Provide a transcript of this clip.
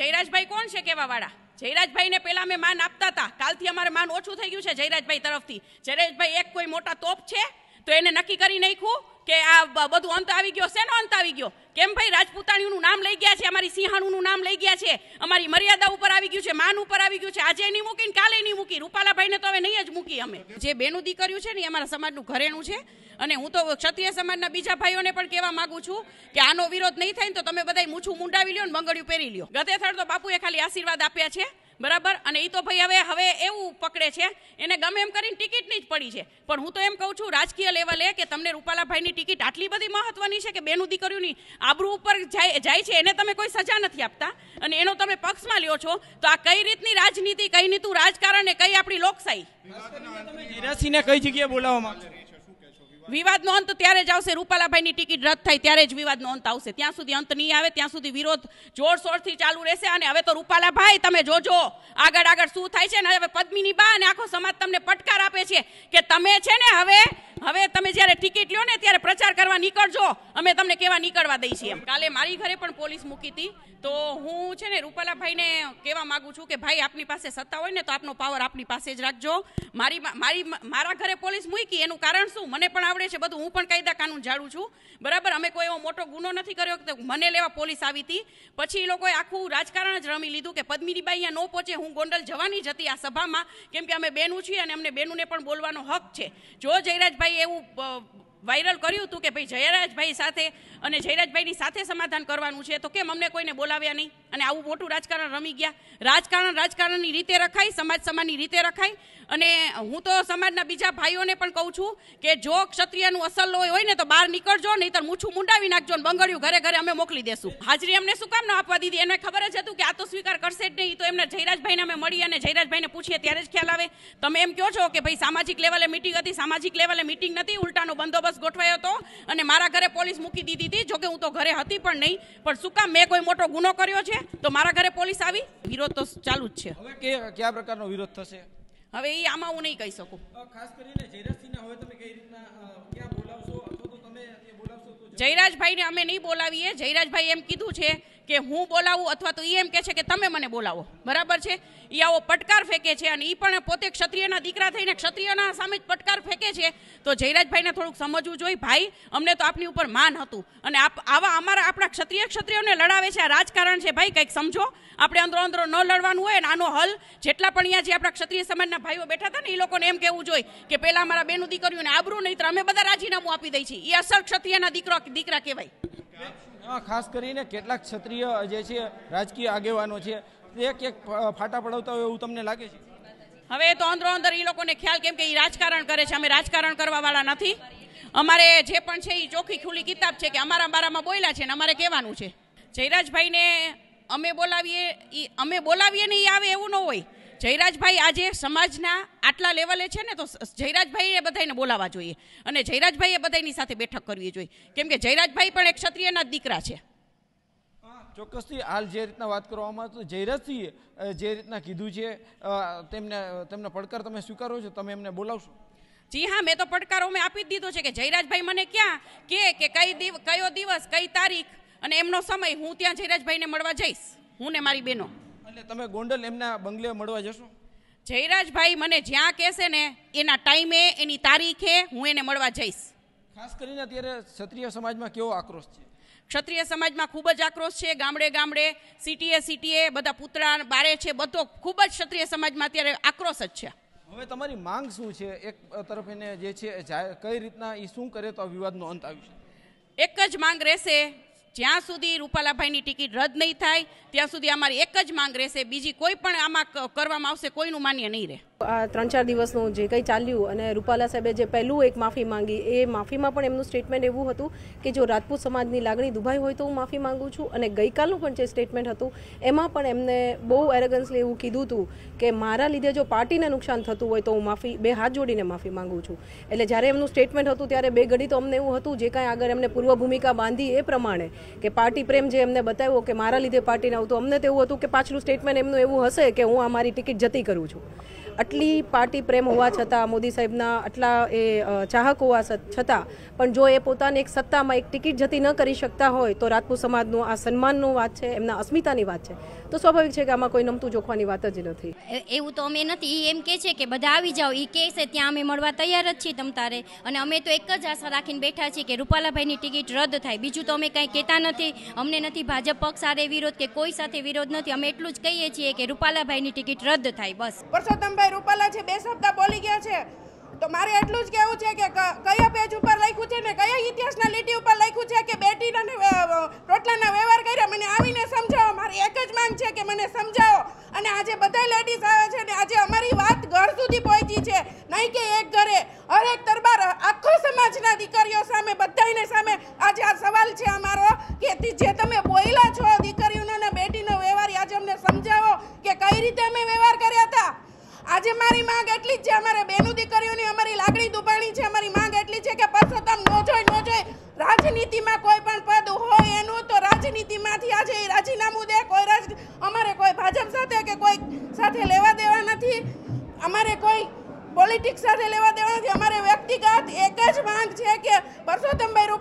જયરાજભાઈ કોણ છે કહેવા વાળા જયરાજભાઈને પહેલાં અમે માન આપતા હતા કાલથી અમારે માન ઓછું થઈ ગયું છે જયરાજભાઈ તરફથી જયરાજભાઈ એક કોઈ મોટા તોપ છે તો એને નક્કી કરી નાખ્યું કે આ બધું અંત આવી ગયો શેનો અંત આવી ગયો કેમ ભાઈ રાજપૂતાણીનું નામ લઈ ગયા છે અમારી સિંહાણુનું નામ લઈ ગયા છે અમારી મર્યાદા ઉપર આવી ગયું છે માન ઉપર આવી ગયું છે આજે નહીં મૂકીને કાલે નહીં મૂકી રૂપાલાભાઈને તો હવે નહીં જ મૂકી અમે જે બેનું દીકર્યું છે ને એ અમારા સમાજનું ઘરેણું છે અને હું તો ક્ષત્રિય સમાજના બીજા ભાઈઓને પણ કહેવા માંગુ છું કે આનો વિરોધ નહીં થાય ને તો તમે બધા મૂછું મુંડાવી લ્યો ને બંગડિયું પહેરી લ્યો ગતે થળ તો બાપુએ ખાલી આશીર્વાદ આપ્યા છે બરાબર અને એ તો ભાઈ હવે હવે એવું પકડે છે એને ગમે એમ કરીને ટિકિટની જ પડી છે પણ હું તો એમ કહું છું રાજકીય લેવલે કે તમને રૂપાલાભાઈની ટિકિટ આટલી બધી મહત્વની છે કે બેનું દીકરીઓની આબરૂ ઉપર જાય જાય છે એને તમે કોઈ સજા નથી આપતા અને એનો તમે પક્ષમાં લ્યો છો તો આ કઈ રીતની રાજનીતિ કઈ રીતનું રાજકારણ ને કઈ આપણી લોકશાહી કઈ જગ્યાએ બોલાવવામાં વિવાદનો અંત ત્યારે જ આવશે રૂપાલાભાઈની ટિકિટ રદ થાય ત્યારે જ વિવાદનો અંત આવશે ત્યાં સુધી અંત નહીં આવે ત્યાં સુધી વિરોધ જોરશોરથી ચાલુ રહેશે અને હવે તો રૂપાલાભાઈ તમે જોજો આગળ આગળ શું થાય છે ને હવે પદ્મિની બા અને આખો સમાજ તમને પટકાર આપે છે કે તમે છે ને હવે હવે તમે જ્યારે ટિકિટ લ્યો ને ત્યારે પ્રચાર કરવા નીકળજો અમે તમને કેવા નીકળવા દઈ છીએ કાલે મારી ઘરે પણ પોલીસ મૂકી હતી તો હું છે ને રૂપાલાભાઈને કહેવા માગું છું કે ભાઈ આપની પાસે સત્તા હોય ને તો આપનો પાવર આપની પાસે જ રાખજો મારી મારી મારા ઘરે પોલીસ મૂકી એનું કારણ શું મને પણ આવડે આવડે છે બધું હું પણ કાયદા કાનૂન જાણું છું બરાબર અમે કોઈ એવો મોટો ગુનો નથી કર્યો કે મને લેવા પોલીસ આવી હતી પછી એ લોકોએ આખું રાજકારણ જ રમી લીધું કે પદ્મિનીબાઈ અહીંયા ન પહોંચે હું ગોંડલ જવાની જ હતી આ સભામાં કેમ કે અમે બેનું છીએ અને અમને બેનુને પણ બોલવાનો હક છે જો જયરાજભાઈ એવું વાયરલ કર્યું હતું કે ભાઈ જયરાજભાઈ સાથે અને જયરાજભાઈની સાથે સમાધાન કરવાનું છે તો કેમ અમને કોઈને બોલાવ્યા નહીં અને આવું મોટું રાજકારણ રમી ગયા રાજકારણ રાજકારણની રીતે રખાય સમાજ સમાજની રીતે રખાય અને હું તો સમાજના બીજા ભાઈઓને પણ કહું છું કે જો ક્ષત્રિયનું અસલ લોહી હોય ને તો બહાર નીકળજો નહીં તો મૂછું મુંડાવી નાખજો ને બંગળ્યું ઘરે ઘરે અમે મોકલી દેશું હાજરી અમને શું કામ ન આપવા દીધી એને ખબર જ હતું કે આ તો સ્વીકાર કરશે જ નહીં તો એમને જયરાજભાઈને અમે મળી અને જયરાજભાઈને પૂછીએ ત્યારે જ ખ્યાલ આવે તમે એમ કહો છો કે ભાઈ સામાજિક લેવલે મિટિંગ હતી સામાજિક લેવલે મિટિંગ નથી ઉલટાનો બંદોબસ્ત બંદોબસ્ત ગોઠવાયો હતો અને મારા ઘરે પોલીસ મૂકી દીધી હતી જોકે હું તો ઘરે હતી પણ નહીં પણ શું કામ મેં કોઈ મોટો ગુનો કર્યો છે તો મારા ઘરે પોલીસ આવી વિરોધ તો ચાલુ જ છે હવે કયા પ્રકારનો વિરોધ થશે હવે એ આમાં હું નહીં કહી શકું ખાસ કરીને જયરાજસિંહને હવે તમે કઈ રીતના જયરાજભાઈને અમે નહીં બોલાવીએ જયરાજભાઈ એમ કીધું છે કે હું બોલાવું અથવા તો એ એમ કે છે કે તમે મને બોલાવો બરાબર છે એ આવો પટકાર ફેંકે છે અને એ પણ પોતે ક્ષત્રિયના દીકરા થઈને ક્ષત્રિયના સામે જ પટકાર ફેંકે છે તો જયરાજભાઈને થોડુંક સમજવું જોઈએ ભાઈ અમને તો આપની ઉપર માન હતું અને આપ આવા અમારા આપણા ક્ષત્રિય ક્ષત્રિયોને લડાવે છે આ રાજકારણ છે ભાઈ કંઈક સમજો આપણે અંદરો અંદરો ન લડવાનું હોય અને આનો હલ જેટલા પણ અહીંયા જે આપણા ક્ષત્રિય સમાજના ભાઈઓ બેઠા હતા ને એ લોકોને એમ કહેવું જોઈએ કે પહેલાં અમારા બેનું દીકરીઓને આબરું નહીં તો અમે બધા રાજીનામું આપી દઈએ છીએ એ અસર ક્ષત્રિયના દીકરો દીકરા કહેવાય ખાસ કરીને કેટલાક ક્ષત્રિય જે છે રાજકીય આગેવાનો છે એક એક ફાટા પડાવતા હોય એવું તમને લાગે છે હવે તો અંદરો અંદર એ લોકોને ખ્યાલ કેમ કે એ રાજકારણ કરે છે અમે રાજકારણ કરવાવાળા નથી અમારે જે પણ છે એ ચોખ્ખી ખુલ્લી કિતાબ છે કે અમારા બારામાં બોલ્યા છે ને અમારે કહેવાનું છે જયરાજભાઈને અમે બોલાવીએ એ અમે બોલાવીએ ને એ આવે એવું ન હોય જયરાજભાઈ આજે સમાજના આટલા લેવલે છે ને તો જયરાજભાઈએ બધાને બોલાવવા જોઈએ અને જયરાજભાઈએ બધાની સાથે બેઠક કરવી જોઈએ કેમ કે જયરાજભાઈ પણ એક ક્ષત્રિયના દીકરા છે ચોક્કસથી હાલ જે રીતના વાત કરવામાં તો જયરાજસિંહે જે રીતના કીધું છે તેમને તેમનો પડકાર તમે સ્વીકારો છો તમે એમને બોલાવશો જી હા મેં તો પડકારો મેં આપી જ દીધો છે કે જયરાજભાઈ મને ક્યાં કે કે કઈ દિવ કયો દિવસ કઈ તારીખ અને એમનો સમય હું ત્યાં જયરાજભાઈને મળવા જઈશ હું ને મારી બહેનો એટલે તમે ગોંડલ એમના બંગલે મળવા જશો જયરાજભાઈ મને જ્યાં કહેશે ને એના ટાઈમે એની તારીખે હું એને મળવા જઈશ ખાસ કરીને અત્યારે ક્ષત્રિય સમાજમાં કેવો આક્રોશ છે ક્ષત્રિય સમાજમાં ખૂબ જ આક્રોશ છે ગામડે ગામડે સિટીએ સિટીએ બધા પુતળા બારે છે બધો ખૂબ જ ક્ષત્રિય સમાજમાં અત્યારે આક્રોશ જ છે હવે તમારી માંગ શું છે એક તરફ એને જે છે કઈ રીતના એ શું કરે તો વિવાદનો અંત આવ્યો છે એક જ માંગ રહેશે જ્યાં સુધી રૂપાલાભાઈની ટિકિટ રદ નહીં થાય ત્યાં સુધી અમારી એક જ માંગ રહેશે બીજી કોઈ પણ આમાં કરવામાં આવશે કોઈનું માન્ય નહીં રહે આ ત્રણ ચાર દિવસનું જે કંઈ ચાલ્યું અને રૂપાલા સાહેબે જે પહેલું એક માફી માંગી એ માફીમાં પણ એમનું સ્ટેટમેન્ટ એવું હતું કે જો રાજપૂત સમાજની લાગણી દુભાઈ હોય તો હું માફી માંગુ છું અને ગઈકાલનું પણ જે સ્ટેટમેન્ટ હતું એમાં પણ એમને બહુ એરેગન્સલી એવું કીધું હતું કે મારા લીધે જો પાર્ટીને નુકસાન થતું હોય તો હું માફી બે હાથ જોડીને માફી માગું છું એટલે જ્યારે એમનું સ્ટેટમેન્ટ હતું ત્યારે બે ઘડી તો અમને એવું હતું જે કાંઈ આગળ એમને પૂર્વ ભૂમિકા બાંધી એ પ્રમાણે કે પાર્ટી પ્રેમ જે એમને બતાવ્યો કે મારા લીધે પાર્ટીને આવતું અમને તો એવું હતું કે પાછલું સ્ટેટમેન્ટ એમનું એવું હશે કે હું આ મારી ટિકિટ જતી કરું છું આટલી પાર્ટી પ્રેમ હોવા છતાં મોદી સાહેબના આટલા એ ચાહક હોવા છતાં પણ જો એ પોતાની એક સત્તામાં એક ટિકિટ જતી ન કરી શકતા હોય તો રાજપૂત સમાજનું આ સન્માનનું વાત છે એમના અસ્મિતાની વાત છે તો સ્વાભાવિક છે કે આમાં કોઈ નમતું જોખવાની વાત જ નથી એવું તો અમે નથી એમ કે છે કે બધા આવી જાઓ એ કહે છે ત્યાં અમે મળવા તૈયાર જ છીએ તમ તારે અને અમે તો એક જ આશા રાખીને બેઠા છીએ કે રૂપાલાભાઈની ટિકિટ રદ થાય બીજું તો અમે કંઈ કહેતા નથી અમને નથી ભાજપ પક્ષ સાથે વિરોધ કે કોઈ સાથે વિરોધ નથી અમે એટલું જ કહીએ છીએ કે રૂપાલાભાઈની ટિકિટ રદ થાય બસ પરસોત્તમભાઈ રૂપાલા છે બે શબ્દ બોલી ગયા છે તો મારે એટલું જ કહેવું છે કે કયા પેજ ઉપર લખ્યું છે ને કયા ઇતિહાસના લીટી ઉપર લખ્યું છે કે બેટી અને રોટલાના વ્યવહાર કર્યા મને આવીને સમજાવો મારી એક જ માંગ છે કે મને સમજાવો અને આજે બધા લેડીઝ આવે છે ને આજે અમારી વાત ઘર સુધી પહોંચી છે નહીં કે એક ઘરે હરેક દરબાર આખો સમાજ છે અમારે બેનું દીકરીઓની અમારી લાગણી દુબાણી છે અમારી માંગ એટલી છે કે પરસોત્તમ નો જોઈ નો જોઈ રાજનીતિમાં કોઈ પણ પદ હોય એનું તો રાજનીતિમાંથી આજે રાજીનામું દે કોઈ રાજ અમારે કોઈ ભાજપ સાથે કે કોઈ સાથે લેવા દેવા નથી અમારે કોઈ પોલિટિક્સ સાથે લેવા દેવા નથી અમારે વ્યક્તિગત એક જ માંગ છે કે પરસોત્તમભાઈ